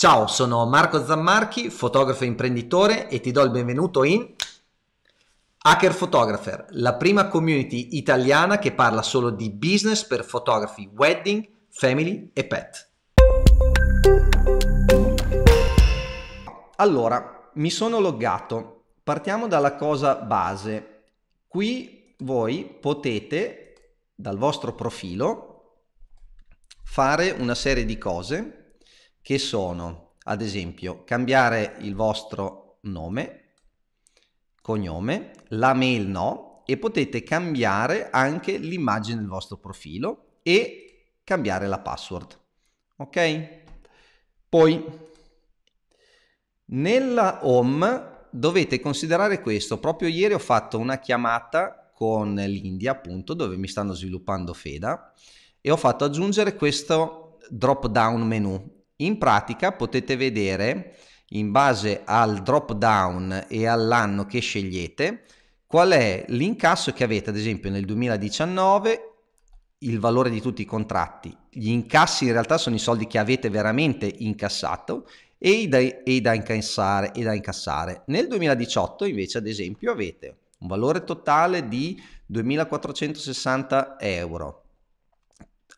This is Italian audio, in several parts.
Ciao, sono Marco Zammarchi, fotografo e imprenditore e ti do il benvenuto in Hacker Photographer, la prima community italiana che parla solo di business per fotografi wedding, family e pet. Allora, mi sono loggato. Partiamo dalla cosa base. Qui voi potete dal vostro profilo fare una serie di cose che sono, ad esempio, cambiare il vostro nome, cognome, la mail no, e potete cambiare anche l'immagine del vostro profilo e cambiare la password. Ok? Poi, nella home dovete considerare questo. Proprio ieri ho fatto una chiamata con l'India, appunto, dove mi stanno sviluppando FEDA, e ho fatto aggiungere questo drop down menu in pratica potete vedere in base al drop down e all'anno che scegliete qual è l'incasso che avete ad esempio nel 2019 il valore di tutti i contratti gli incassi in realtà sono i soldi che avete veramente incassato e i da, e da incassare e da incassare nel 2018 invece ad esempio avete un valore totale di 2460 euro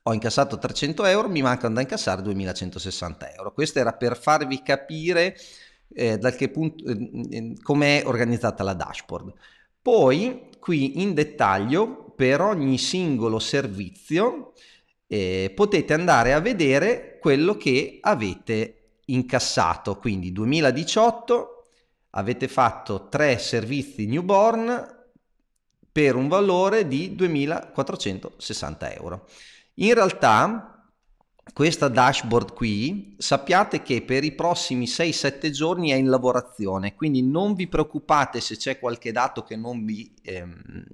ho incassato 300 euro, mi mancano da incassare 2160 euro. Questo era per farvi capire eh, da che punto, eh, mm, mm, com'è organizzata la dashboard. Poi qui in dettaglio per ogni singolo servizio eh, potete andare a vedere quello che avete incassato. Quindi 2018 avete fatto tre servizi newborn per un valore di 2460 euro. In realtà questa dashboard qui sappiate che per i prossimi 6-7 giorni è in lavorazione, quindi non vi preoccupate se c'è qualche dato che non vi... Ehm,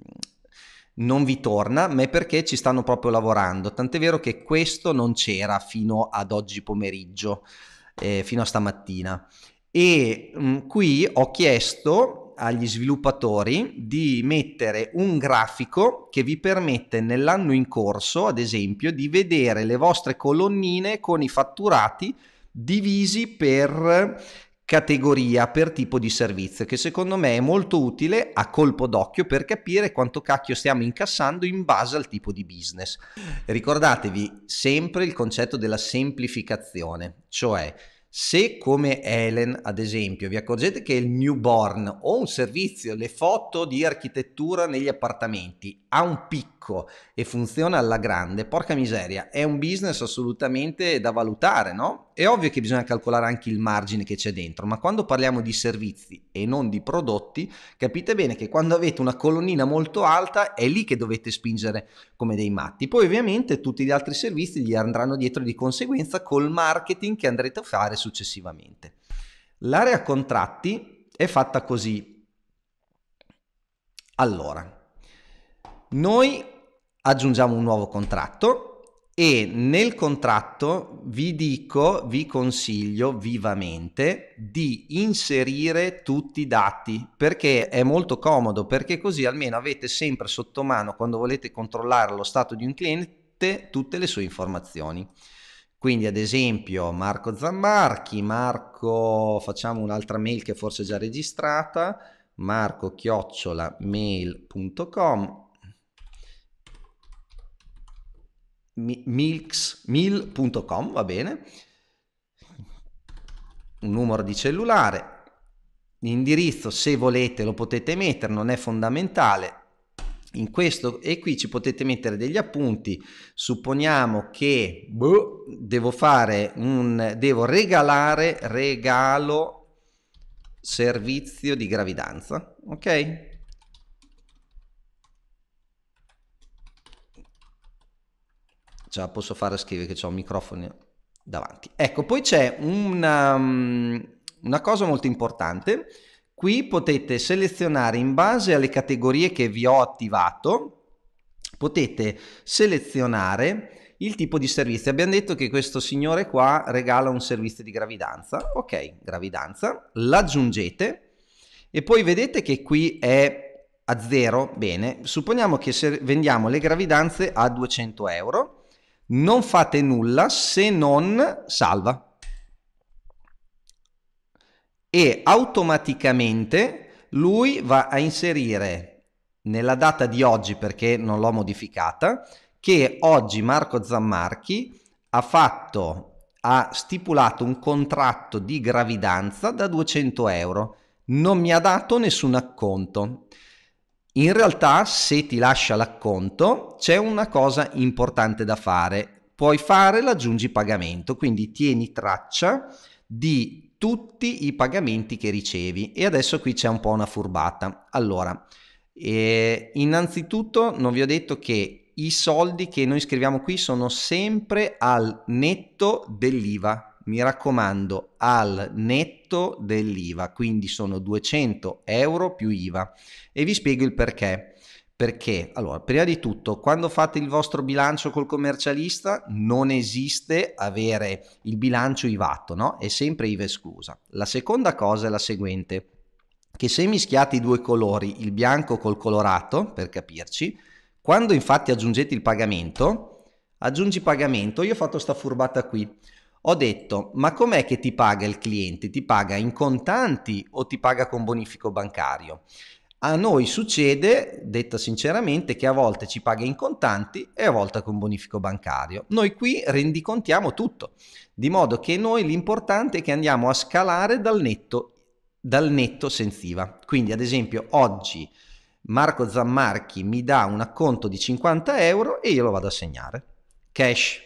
non vi torna, ma è perché ci stanno proprio lavorando. Tant'è vero che questo non c'era fino ad oggi pomeriggio, eh, fino a stamattina. E mh, mm, qui ho chiesto agli sviluppatori di mettere un grafico che vi permette nell'anno in corso, ad esempio, di vedere le vostre colonnine con i fatturati divisi per categoria per tipo di servizio che secondo me è molto utile a colpo d'occhio per capire quanto cacchio stiamo incassando in base al tipo di business. Ricordatevi sempre il concetto della semplificazione, cioè se come Helen, ad esempio, vi accorgete che il newborn o un servizio, le foto di architettura negli appartamenti, ha un picco e funziona alla grande, porca miseria, è un business assolutamente da valutare, no? È ovvio che bisogna calcolare anche il margine che c'è dentro, ma quando parliamo di servizi e non di prodotti, capite bene che quando avete una colonnina molto alta è lì che dovete spingere come dei matti. Poi ovviamente tutti gli altri servizi gli andranno dietro di conseguenza col marketing che andrete a fare su successivamente. L'area contratti è fatta così. Allora, noi aggiungiamo un nuovo contratto e nel contratto vi dico, vi consiglio vivamente di inserire tutti i dati perché è molto comodo, perché così almeno avete sempre sotto mano quando volete controllare lo stato di un cliente tutte le sue informazioni. Quindi ad esempio Marco Zambarchi, Marco, facciamo un'altra mail che forse è già registrata, marco chiocciola mail.com mil.com va bene un numero di cellulare l'indirizzo se volete lo potete mettere non è fondamentale in questo e qui ci potete mettere degli appunti supponiamo che boh, devo fare un devo regalare regalo servizio di gravidanza ok cioè posso fare a scrivere che ho un microfono davanti ecco poi c'è una, mm, una cosa molto importante Qui potete selezionare in base alle categorie che vi ho attivato, potete selezionare il tipo di servizio. Abbiamo detto che questo signore qua regala un servizio di gravidanza. Ok, gravidanza, l'aggiungete e poi vedete che qui è a zero, bene, supponiamo che se vendiamo le gravidanze a 200 euro, non fate nulla se non salva, e automaticamente lui va a inserire nella data di oggi perché non l'ho modificata che oggi Marco Zammarchi ha fatto ha stipulato un contratto di gravidanza da 200 euro non mi ha dato nessun acconto in realtà se ti lascia l'acconto c'è una cosa importante da fare puoi fare l'aggiungi pagamento quindi tieni traccia di tutti i pagamenti che ricevi e adesso qui c'è un po' una furbata. Allora, eh, innanzitutto non vi ho detto che i soldi che noi scriviamo qui sono sempre al netto dell'IVA. Mi raccomando, al netto dell'IVA, quindi sono 200 euro più IVA. E vi spiego il perché. Perché? Allora, prima di tutto, quando fate il vostro bilancio col commercialista non esiste avere il bilancio IVATO, no? È sempre IVA esclusa. La seconda cosa è la seguente, che se mischiate i due colori, il bianco col colorato, per capirci, quando infatti aggiungete il pagamento, aggiungi pagamento, io ho fatto sta furbata qui. Ho detto, ma com'è che ti paga il cliente? Ti paga in contanti o ti paga con bonifico bancario? A noi succede, detta sinceramente, che a volte ci paga in contanti e a volte con bonifico bancario. Noi qui rendicontiamo tutto, di modo che noi l'importante è che andiamo a scalare dal netto, dal netto senza IVA. Quindi ad esempio oggi Marco Zammarchi mi dà un acconto di 50 euro e io lo vado a segnare. Cash,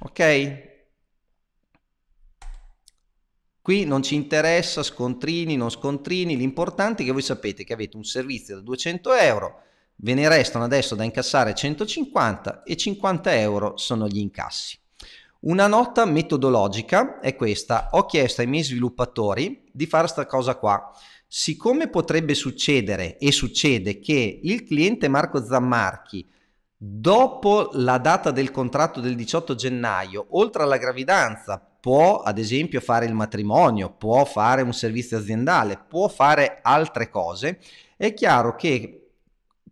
ok? Qui non ci interessa scontrini, non scontrini, l'importante è che voi sapete che avete un servizio da 200 euro, ve ne restano adesso da incassare 150 e 50 euro sono gli incassi. Una nota metodologica è questa, ho chiesto ai miei sviluppatori di fare questa cosa qua. Siccome potrebbe succedere e succede che il cliente Marco Zammarchi dopo la data del contratto del 18 gennaio, oltre alla gravidanza, può ad esempio fare il matrimonio, può fare un servizio aziendale, può fare altre cose. È chiaro che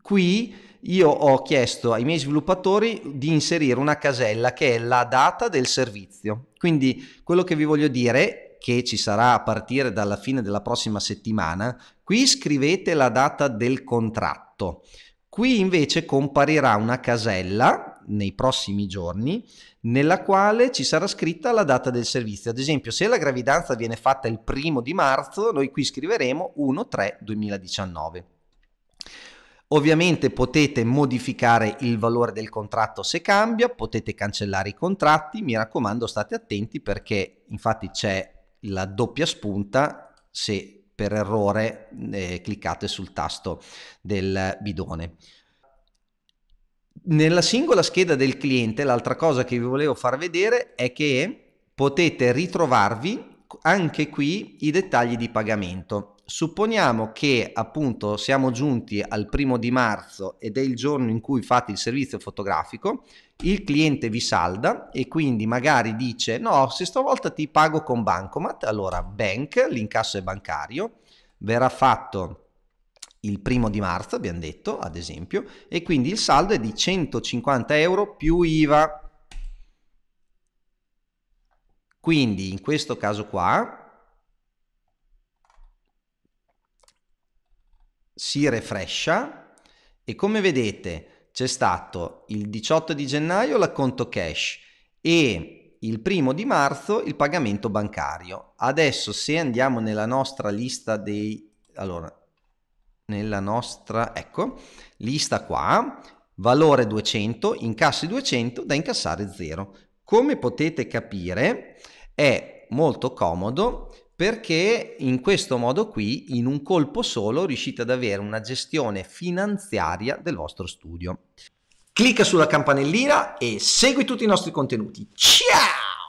qui io ho chiesto ai miei sviluppatori di inserire una casella che è la data del servizio. Quindi quello che vi voglio dire che ci sarà a partire dalla fine della prossima settimana, qui scrivete la data del contratto. Qui invece comparirà una casella nei prossimi giorni nella quale ci sarà scritta la data del servizio. Ad esempio, se la gravidanza viene fatta il primo di marzo, noi qui scriveremo 1-3-2019. Ovviamente potete modificare il valore del contratto se cambia, potete cancellare i contratti, mi raccomando state attenti perché infatti c'è la doppia spunta se per errore eh, cliccate sul tasto del bidone nella singola scheda del cliente, l'altra cosa che vi volevo far vedere è che potete ritrovarvi anche qui i dettagli di pagamento. Supponiamo che appunto siamo giunti al primo di marzo ed è il giorno in cui fate il servizio fotografico, il cliente vi salda e quindi magari dice no, se stavolta ti pago con Bancomat, allora bank, l'incasso è bancario, verrà fatto il primo di marzo, abbiamo detto, ad esempio, e quindi il saldo è di 150 euro più IVA. Quindi in questo caso qua si refrescia e come vedete c'è stato il 18 di gennaio l'acconto cash e il primo di marzo il pagamento bancario. Adesso se andiamo nella nostra lista dei... Allora, nella nostra, ecco, lista qua, valore 200, incassi 200, da incassare 0. Come potete capire è molto comodo perché in questo modo qui, in un colpo solo, riuscite ad avere una gestione finanziaria del vostro studio. Clicca sulla campanellina e segui tutti i nostri contenuti. Ciao!